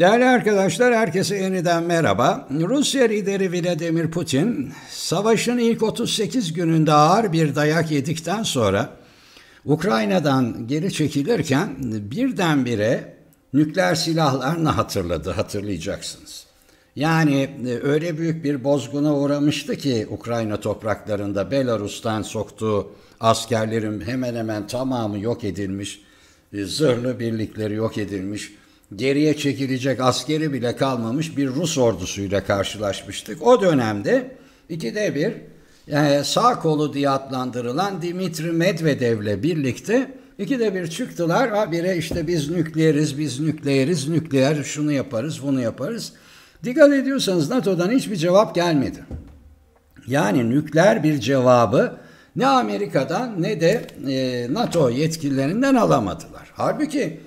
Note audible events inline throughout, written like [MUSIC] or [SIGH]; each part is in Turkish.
Değerli arkadaşlar, herkese yeniden merhaba. Rusya lideri Vladimir Putin, savaşın ilk 38 gününde ağır bir dayak yedikten sonra Ukrayna'dan geri çekilirken birdenbire nükleer silahlarını hatırladı, hatırlayacaksınız. Yani e, öyle büyük bir bozguna uğramıştı ki Ukrayna topraklarında Belarus'tan soktuğu askerlerin hemen hemen tamamı yok edilmiş, e, zırhlı birlikleri yok edilmiş, geriye çekilecek askeri bile kalmamış bir Rus ordusuyla karşılaşmıştık. O dönemde ikide bir yani e, sağ kolu diye adlandırılan Dimitri Medvedev'le birlikte ikide bir çıktılar. bire işte biz nükleeriz, biz nükleeriz, nükleer şunu yaparız, bunu yaparız. Dikkat ediyorsanız NATO'dan hiçbir cevap gelmedi. Yani nükleer bir cevabı ne Amerika'dan ne de e, NATO yetkililerinden alamadılar. Halbuki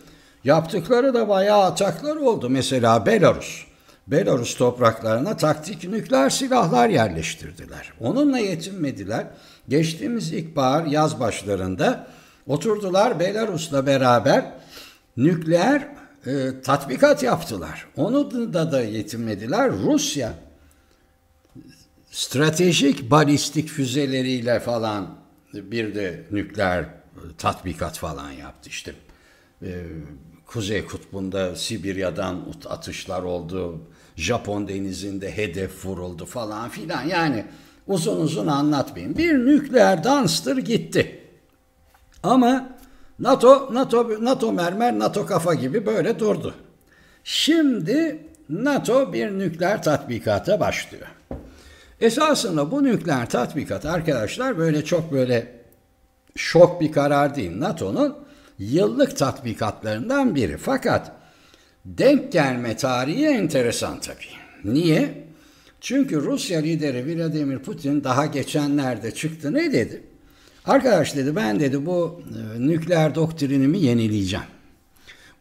Yaptıkları da bayağı ataklar oldu. Mesela Belarus. Belarus topraklarına taktik nükleer silahlar yerleştirdiler. Onunla yetinmediler. Geçtiğimiz ilkbahar yaz başlarında oturdular Belarus'la beraber nükleer e, tatbikat yaptılar. Onu da da yetinmediler. Rusya stratejik balistik füzeleriyle falan bir de nükleer e, tatbikat falan yaptı işte. E, Kuzey Kutbu'nda Sibirya'dan atışlar oldu. Japon denizinde hedef vuruldu falan filan. Yani uzun uzun anlatmayayım. Bir nükleer danstır gitti. Ama NATO, NATO, NATO mermer, NATO kafa gibi böyle durdu. Şimdi NATO bir nükleer tatbikata başlıyor. Esasında bu nükleer tatbikat arkadaşlar böyle çok böyle şok bir karar değil. NATO'nun yıllık tatbikatlarından biri. Fakat denk gelme tarihi enteresan tabii. Niye? Çünkü Rusya lideri Vladimir Putin daha geçenlerde çıktı. Ne dedi? Arkadaş dedi ben dedi bu e, nükleer doktrinimi yenileyeceğim.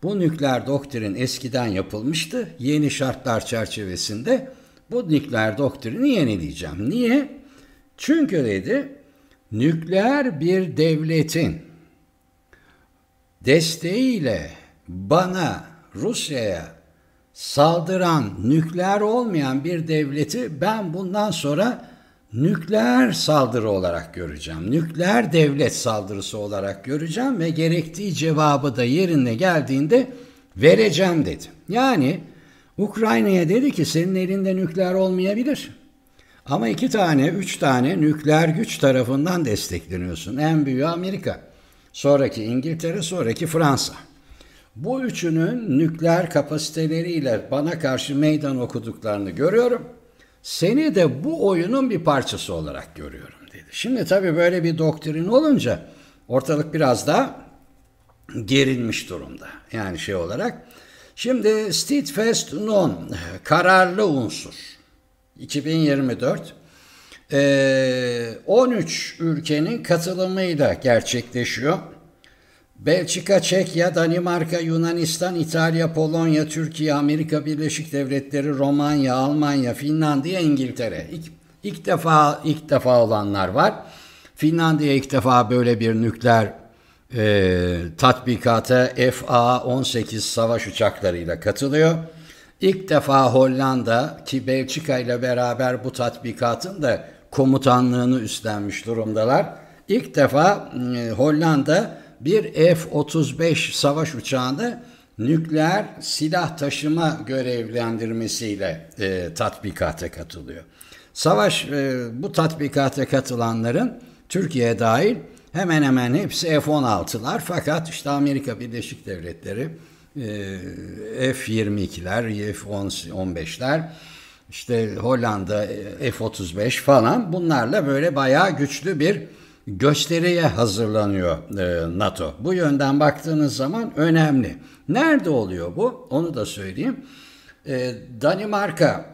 Bu nükleer doktrin eskiden yapılmıştı. Yeni şartlar çerçevesinde bu nükleer doktrini yenileyeceğim. Niye? Çünkü dedi nükleer bir devletin desteğiyle bana Rusya'ya saldıran nükleer olmayan bir devleti ben bundan sonra nükleer saldırı olarak göreceğim. Nükleer devlet saldırısı olarak göreceğim ve gerektiği cevabı da yerine geldiğinde vereceğim dedi. Yani Ukrayna'ya dedi ki senin elinde nükleer olmayabilir. Ama iki tane, üç tane nükleer güç tarafından destekleniyorsun. En büyüğü Amerika sonraki İngiltere, sonraki Fransa. Bu üçünün nükleer kapasiteleriyle bana karşı meydan okuduklarını görüyorum. Seni de bu oyunun bir parçası olarak görüyorum dedi. Şimdi tabii böyle bir doktrin olunca ortalık biraz daha gerilmiş durumda. Yani şey olarak. Şimdi steadfast non, kararlı unsur. 2024. Ee, 13 ülkenin katılımıyla gerçekleşiyor. Belçika, Çekya, Danimarka, Yunanistan, İtalya, Polonya, Türkiye, Amerika Birleşik Devletleri, Romanya, Almanya, Finlandiya, İngiltere. İlk, ilk defa ilk defa olanlar var. Finlandiya ilk defa böyle bir nükleer e, tatbikata FA-18 savaş uçaklarıyla katılıyor. İlk defa Hollanda ki Belçika ile beraber bu tatbikatın da komutanlığını üstlenmiş durumdalar. İlk defa e, Hollanda bir F-35 savaş uçağını nükleer silah taşıma görevlendirmesiyle e, tatbikata katılıyor. Savaş e, bu tatbikata katılanların Türkiye dahil hemen hemen hepsi F-16'lar fakat işte Amerika Birleşik Devletleri e, F-22'ler, F-15'ler işte Hollanda e, F-35 falan bunlarla böyle bayağı güçlü bir gösteriye hazırlanıyor e, NATO. Bu yönden baktığınız zaman önemli. Nerede oluyor bu? Onu da söyleyeyim. E, Danimarka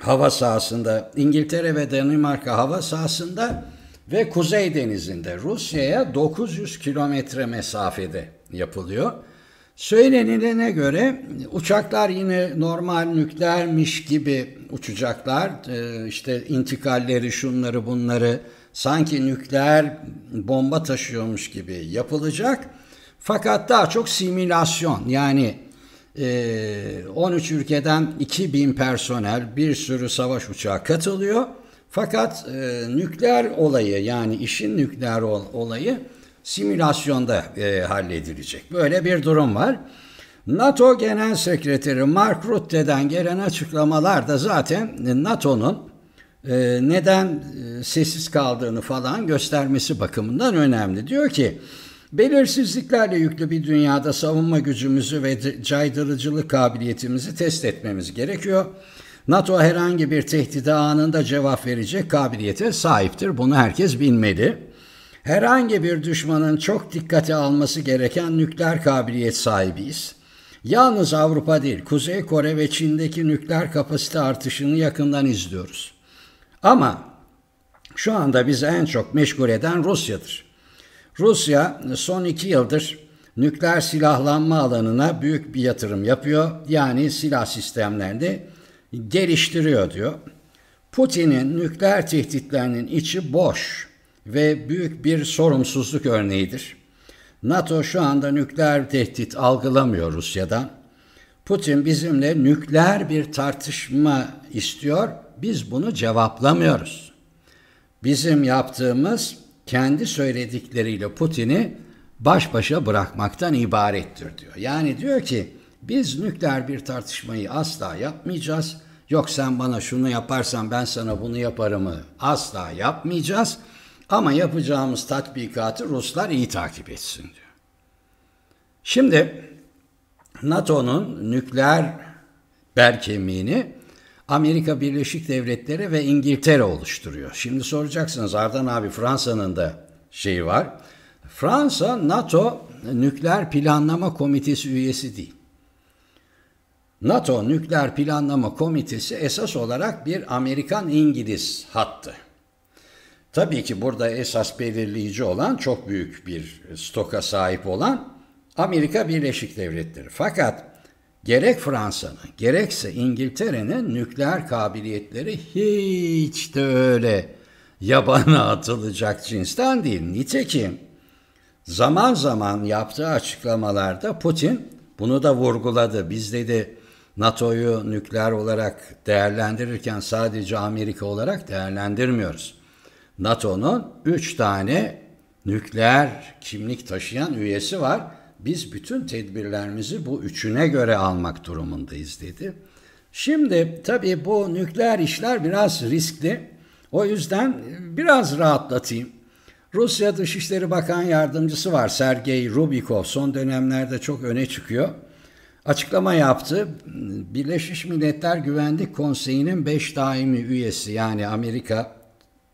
hava sahasında, İngiltere ve Danimarka hava sahasında ve Kuzey Denizi'nde Rusya'ya 900 kilometre mesafede yapılıyor. Söylenilene göre uçaklar yine normal nükleermiş gibi uçacaklar. Ee, işte intikalleri şunları bunları sanki nükleer bomba taşıyormuş gibi yapılacak. Fakat daha çok simülasyon yani 13 e, ülkeden 2000 personel bir sürü savaş uçağı katılıyor. Fakat e, nükleer olayı yani işin nükleer olayı simülasyonda e, halledilecek. Böyle bir durum var. NATO Genel Sekreteri Mark Rutte'den gelen açıklamalar da zaten e, NATO'nun e, neden e, sessiz kaldığını falan göstermesi bakımından önemli. Diyor ki belirsizliklerle yüklü bir dünyada savunma gücümüzü ve caydırıcılık kabiliyetimizi test etmemiz gerekiyor. NATO herhangi bir tehdide anında cevap verecek kabiliyete sahiptir. Bunu herkes bilmeli. Herhangi bir düşmanın çok dikkate alması gereken nükleer kabiliyet sahibiyiz. Yalnız Avrupa değil, Kuzey Kore ve Çin'deki nükleer kapasite artışını yakından izliyoruz. Ama şu anda bizi en çok meşgul eden Rusya'dır. Rusya son iki yıldır nükleer silahlanma alanına büyük bir yatırım yapıyor. Yani silah sistemlerini geliştiriyor diyor. Putin'in nükleer tehditlerinin içi boş ve büyük bir sorumsuzluk örneğidir. NATO şu anda nükleer tehdit algılamıyor Rusya'dan. Putin bizimle nükleer bir tartışma istiyor. Biz bunu cevaplamıyoruz. Bizim yaptığımız kendi söyledikleriyle Putin'i baş başa bırakmaktan ibarettir diyor. Yani diyor ki biz nükleer bir tartışmayı asla yapmayacağız. Yok sen bana şunu yaparsan ben sana bunu yaparımı asla yapmayacağız. Ama yapacağımız tatbikatı Ruslar iyi takip etsin diyor. Şimdi NATO'nun nükleer berkemiğini Amerika Birleşik Devletleri ve İngiltere oluşturuyor. Şimdi soracaksınız Ardan abi Fransa'nın da şeyi var. Fransa NATO Nükleer Planlama Komitesi üyesi değil. NATO Nükleer Planlama Komitesi esas olarak bir Amerikan-İngiliz hattı. Tabii ki burada esas belirleyici olan çok büyük bir stoka sahip olan Amerika Birleşik Devletleri. Fakat gerek Fransa'nın gerekse İngiltere'nin nükleer kabiliyetleri hiç de öyle yabana [LAUGHS] atılacak cinsten değil. Nitekim zaman zaman yaptığı açıklamalarda Putin bunu da vurguladı. Biz dedi NATO'yu nükleer olarak değerlendirirken sadece Amerika olarak değerlendirmiyoruz. NATO'nun 3 tane nükleer kimlik taşıyan üyesi var. Biz bütün tedbirlerimizi bu üçüne göre almak durumundayız dedi. Şimdi tabii bu nükleer işler biraz riskli. O yüzden biraz rahatlatayım. Rusya Dışişleri Bakan Yardımcısı var Sergey Rubikov. Son dönemlerde çok öne çıkıyor. Açıklama yaptı. Birleşmiş Milletler Güvenlik Konseyi'nin 5 daimi üyesi yani Amerika,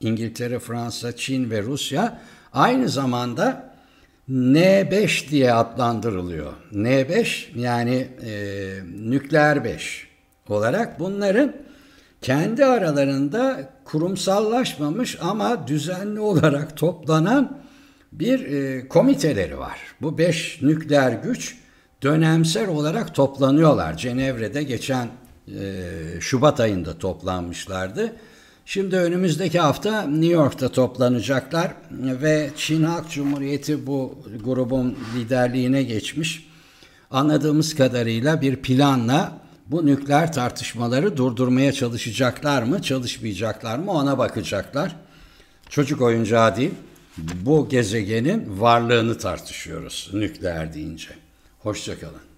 İngiltere, Fransa, Çin ve Rusya aynı zamanda N5 diye adlandırılıyor. N5 yani e, nükleer 5 olarak bunların kendi aralarında kurumsallaşmamış ama düzenli olarak toplanan bir e, komiteleri var. Bu 5 nükleer güç dönemsel olarak toplanıyorlar. Cenevre'de geçen e, Şubat ayında toplanmışlardı Şimdi önümüzdeki hafta New York'ta toplanacaklar ve Çin Halk Cumhuriyeti bu grubun liderliğine geçmiş. Anladığımız kadarıyla bir planla bu nükleer tartışmaları durdurmaya çalışacaklar mı, çalışmayacaklar mı ona bakacaklar. Çocuk oyuncağı değil, bu gezegenin varlığını tartışıyoruz nükleer deyince. Hoşçakalın.